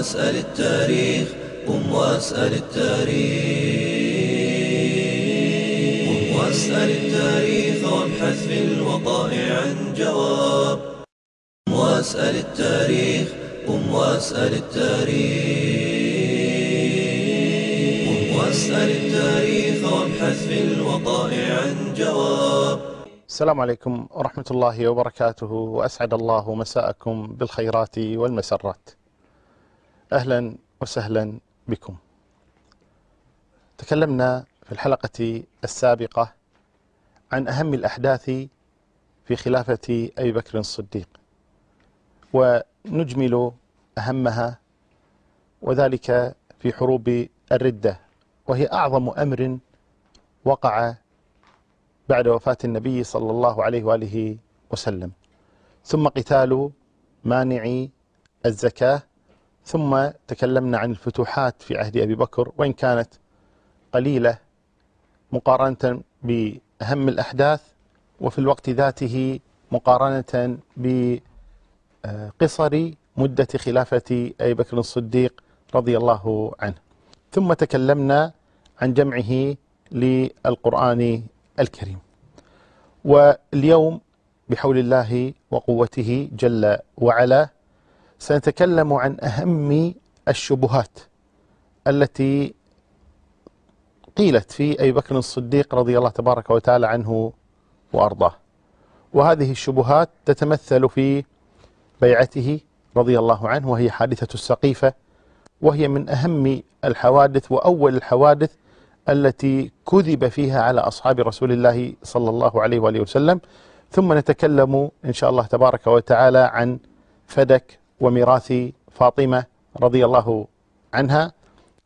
واسأل التاريخ قم واسأل التاريخ قم واسأل التاريخ وابحث في الوقائع عن جواب قم واسأل التاريخ قم واسأل التاريخ قم واسأل التاريخ وابحث في الوقائع عن جواب السلام عليكم ورحمة الله وبركاته وأسعد الله مساءكم بالخيرات والمسرات أهلا وسهلا بكم تكلمنا في الحلقة السابقة عن أهم الأحداث في خلافة أبي بكر الصديق ونجمل أهمها وذلك في حروب الردة وهي أعظم أمر وقع بعد وفاة النبي صلى الله عليه وآله وسلم ثم قتال مانعي الزكاة ثم تكلمنا عن الفتوحات في عهد أبي بكر وإن كانت قليلة مقارنة بأهم الأحداث وفي الوقت ذاته مقارنة بقصر مدة خلافة أبي بكر الصديق رضي الله عنه ثم تكلمنا عن جمعه للقرآن الكريم واليوم بحول الله وقوته جل وعلا سنتكلم عن أهم الشبهات التي قيلت في أبي بكر الصديق رضي الله تبارك وتعالى عنه وأرضاه وهذه الشبهات تتمثل في بيعته رضي الله عنه وهي حادثة السقيفة وهي من أهم الحوادث وأول الحوادث التي كذب فيها على أصحاب رسول الله صلى الله عليه وآله وسلم ثم نتكلم إن شاء الله تبارك وتعالى عن فدك وميراث فاطمة رضي الله عنها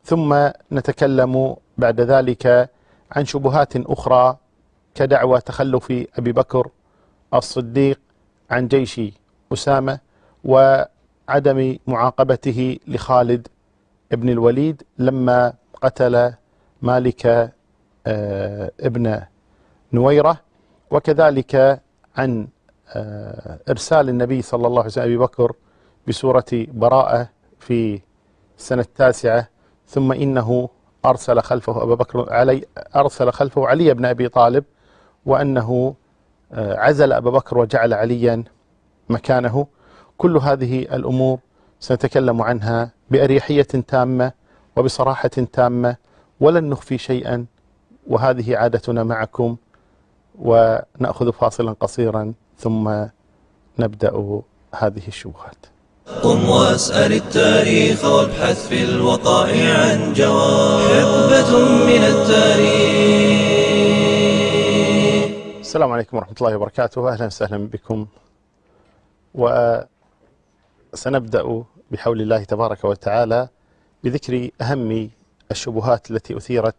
ثم نتكلم بعد ذلك عن شبهات أخرى كدعوى تخلف أبي بكر الصديق عن جيش أسامة وعدم معاقبته لخالد بن الوليد لما قتل مالك آه، ابن نويرة وكذلك عن آه، إرسال النبي صلى الله عليه وسلم أبي بكر بسورة براءة في السنة التاسعة ثم إنه أرسل خلفه أبا بكر علي أرسل خلفه علي بن أبي طالب وأنه آه، عزل أبا بكر وجعل عليا مكانه كل هذه الأمور سنتكلم عنها بأريحية تامة وبصراحة تامة ولن نخفي شيئا وهذه عادتنا معكم ونأخذ فاصلا قصيرا ثم نبدأ هذه الشبهات قم واسأل التاريخ وابحث في الوقائع عن جواب حقبة من التاريخ السلام عليكم ورحمة الله وبركاته أهلا وسهلا بكم وسنبدأ بحول الله تبارك وتعالى بذكر أهم الشبهات التي أثيرت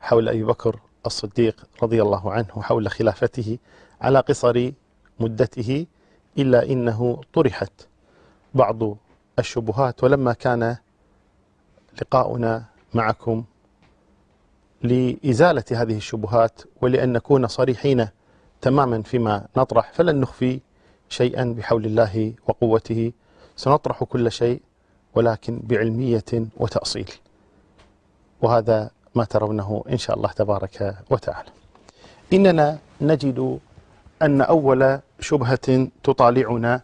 حول أبي بكر الصديق رضي الله عنه حول خلافته على قصر مدته إلا إنه طرحت بعض الشبهات ولما كان لقاؤنا معكم لإزالة هذه الشبهات ولأن نكون صريحين تماما فيما نطرح فلن نخفي شيئا بحول الله وقوته سنطرح كل شيء ولكن بعلمية وتأصيل وهذا ما ترونه إن شاء الله تبارك وتعالى إننا نجد أن أول شبهة تطالعنا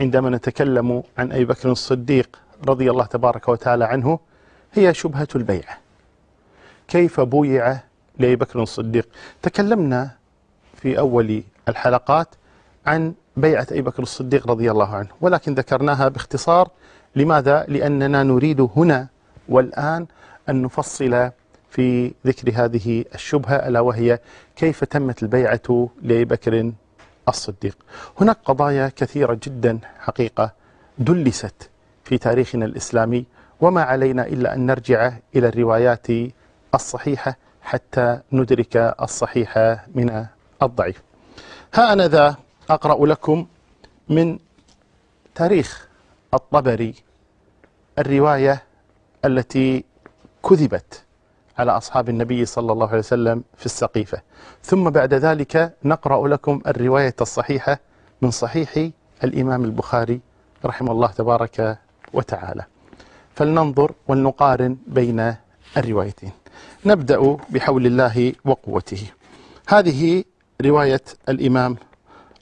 عندما نتكلم عن أبي بكر الصديق رضي الله تبارك وتعالى عنه هي شبهة البيعة كيف بويع لأبي بكر الصديق تكلمنا في أول الحلقات عن بيعة أبي بكر الصديق رضي الله عنه ولكن ذكرناها باختصار لماذا؟ لأننا نريد هنا والآن أن نفصل في ذكر هذه الشبهة ألا وهي كيف تمت البيعة لأبي بكر الصديق هناك قضايا كثيرة جدا حقيقة دلست في تاريخنا الإسلامي وما علينا إلا أن نرجع إلى الروايات الصحيحة حتى ندرك الصحيح من الضعيف ها أنا ذا أقرأ لكم من تاريخ الطبري الرواية التي كذبت على أصحاب النبي صلى الله عليه وسلم في السقيفة ثم بعد ذلك نقرأ لكم الرواية الصحيحة من صحيح الإمام البخاري رحمه الله تبارك وتعالى فلننظر ولنقارن بين الروايتين نبدأ بحول الله وقوته هذه رواية الإمام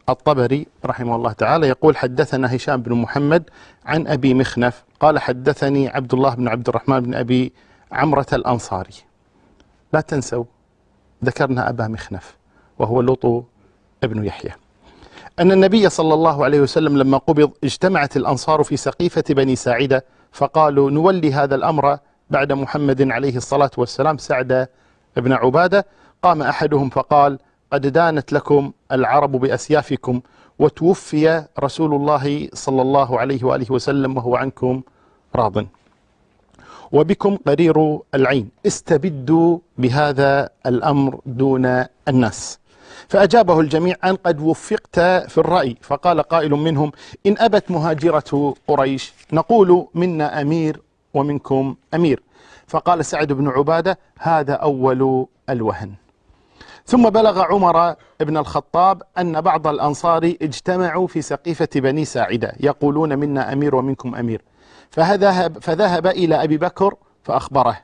الطبري رحمه الله تعالى يقول حدثنا هشام بن محمد عن أبي مخنف قال حدثني عبد الله بن عبد الرحمن بن أبي عمرة الأنصاري لا تنسوا ذكرنا أبا مخنف وهو لطو ابن يحيى أن النبي صلى الله عليه وسلم لما قبض اجتمعت الأنصار في سقيفة بني ساعدة فقالوا نولي هذا الأمر بعد محمد عليه الصلاة والسلام سعد بن عبادة قام أحدهم فقال قد دانت لكم العرب بأسيافكم وتوفي رسول الله صلى الله عليه وآله وسلم وهو عنكم راض وبكم قرير العين استبدوا بهذا الأمر دون الناس فأجابه الجميع أن قد وفقت في الرأي فقال قائل منهم إن أبت مهاجرة قريش نقول منا أمير ومنكم أمير فقال سعد بن عبادة هذا أول الوهن ثم بلغ عمر بن الخطاب أن بعض الأنصار اجتمعوا في سقيفة بني ساعدة يقولون منا أمير ومنكم أمير فذهب, فذهب إلى أبي بكر فأخبره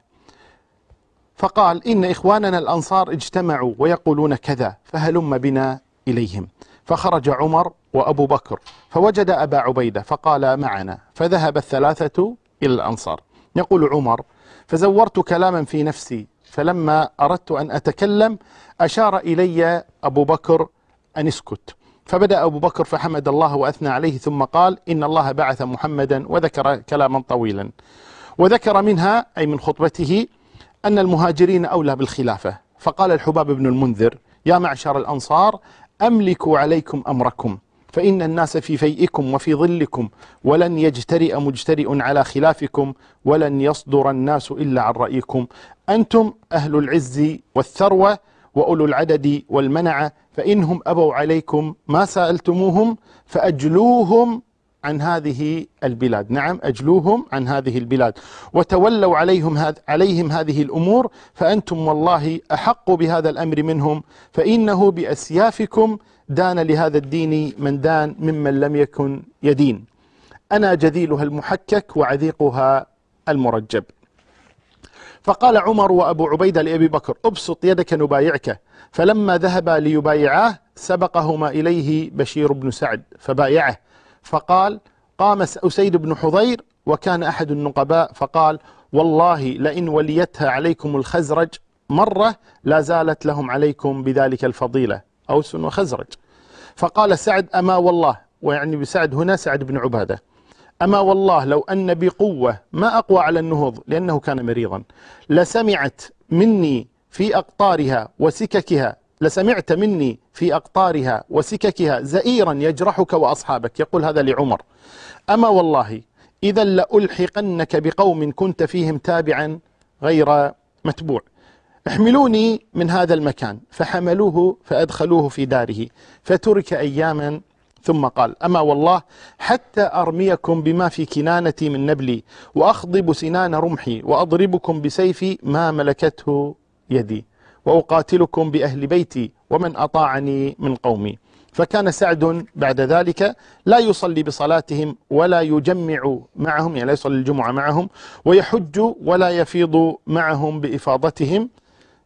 فقال إن إخواننا الأنصار اجتمعوا ويقولون كذا فهلم بنا إليهم فخرج عمر وأبو بكر فوجد أبا عبيدة فقال معنا فذهب الثلاثة إلى الأنصار يقول عمر فزورت كلاما في نفسي فلما أردت أن أتكلم أشار إلي أبو بكر أن اسكت فبدأ أبو بكر فحمد الله وأثنى عليه ثم قال إن الله بعث محمدا وذكر كلاما طويلا وذكر منها أي من خطبته أن المهاجرين أولى بالخلافة فقال الحباب بن المنذر يا معشر الأنصار أملكوا عليكم أمركم فإن الناس في فيئكم وفي ظلكم ولن يجترئ مجترئ على خلافكم ولن يصدر الناس إلا عن رأيكم أنتم أهل العز والثروة وأولو العدد والمنعة فإنهم أبوا عليكم ما سألتموهم فأجلوهم عن هذه البلاد نعم أجلوهم عن هذه البلاد وتولوا عليهم, هذ عليهم هذه الأمور فأنتم والله أحق بهذا الأمر منهم فإنه بأسيافكم دان لهذا الدين من دان ممن لم يكن يدين أنا جذيلها المحكك وعذيقها المرجب فقال عمر وأبو عبيدة لأبي بكر أبسط يدك نبايعك فلما ذهبا ليبايعاه سبقهما إليه بشير بن سعد فبايعه فقال قام أسيد بن حضير وكان أحد النقباء فقال والله لئن وليتها عليكم الخزرج مرة لا زالت لهم عليكم بذلك الفضيلة أوس وخزرج فقال سعد أما والله ويعني بسعد هنا سعد بن عبادة أما والله لو أن بقوة ما أقوى على النهوض لأنه كان مريضا لسمعت مني في أقطارها وسككها لسمعت مني في أقطارها وسككها زئيرا يجرحك وأصحابك يقول هذا لعمر أما والله إذا لألحقنك بقوم كنت فيهم تابعا غير متبوع احملوني من هذا المكان فحملوه فأدخلوه في داره فترك أياما ثم قال أما والله حتى أرميكم بما في كنانتي من نبلي وأخضب سنان رمحي وأضربكم بسيفي ما ملكته يدي وأقاتلكم بأهل بيتي ومن أطاعني من قومي فكان سعد بعد ذلك لا يصلي بصلاتهم ولا يجمع معهم يعني لا يصلي الجمعة معهم ويحج ولا يفيض معهم بإفاضتهم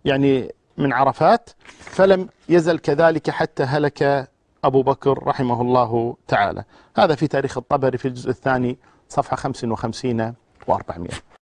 يعني من عرفات فلم يزل كذلك حتى هلك أبو بكر رحمه الله تعالى هذا في تاريخ الطبري في الجزء الثاني صفحة 55 و400